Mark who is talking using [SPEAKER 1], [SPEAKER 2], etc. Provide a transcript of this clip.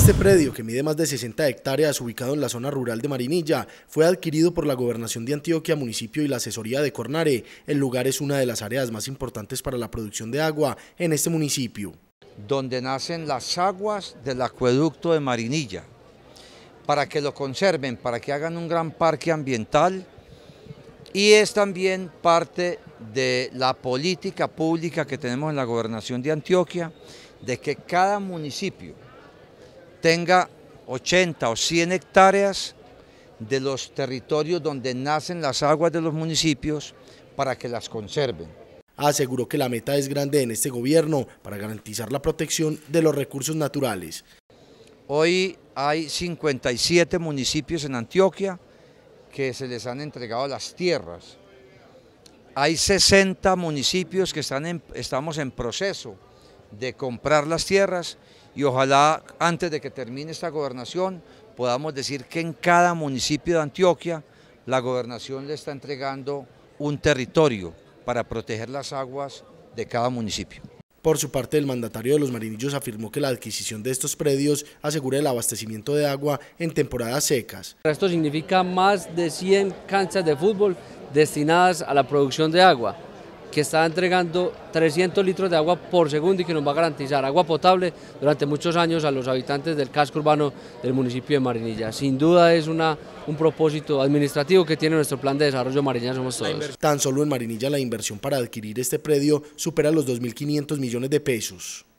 [SPEAKER 1] Este predio, que mide más de 60 hectáreas, ubicado en la zona rural de Marinilla, fue adquirido por la Gobernación de Antioquia, municipio y la asesoría de Cornare. El lugar es una de las áreas más importantes para la producción de agua en este municipio. Donde nacen las aguas
[SPEAKER 2] del acueducto de Marinilla, para que lo conserven, para que hagan un gran parque ambiental y es también parte de la política pública que tenemos en la Gobernación de Antioquia, de que cada municipio tenga 80 o 100 hectáreas de los
[SPEAKER 1] territorios donde nacen las aguas de los municipios para que las conserven. Aseguró que la meta es grande en este gobierno para garantizar la protección de los recursos naturales. Hoy hay 57 municipios en Antioquia
[SPEAKER 2] que se les han entregado las tierras. Hay 60 municipios que están estamos en proceso de comprar las tierras y ojalá antes de que termine esta gobernación podamos decir que en cada municipio de Antioquia
[SPEAKER 1] la gobernación le está
[SPEAKER 2] entregando
[SPEAKER 1] un territorio para proteger las aguas de cada municipio. Por su parte, el mandatario de los Marinillos afirmó que la adquisición de estos predios asegura el abastecimiento de agua en temporadas secas.
[SPEAKER 3] Esto significa más de 100 canchas de fútbol destinadas a la producción de agua que está entregando 300 litros de agua por segundo y que nos va a garantizar agua potable durante muchos años a los habitantes del casco urbano del municipio de Marinilla. Sin duda es una, un propósito administrativo que tiene nuestro plan de desarrollo Marinilla Somos Todos.
[SPEAKER 1] Tan solo en Marinilla la inversión para adquirir este predio supera los 2.500 millones de pesos.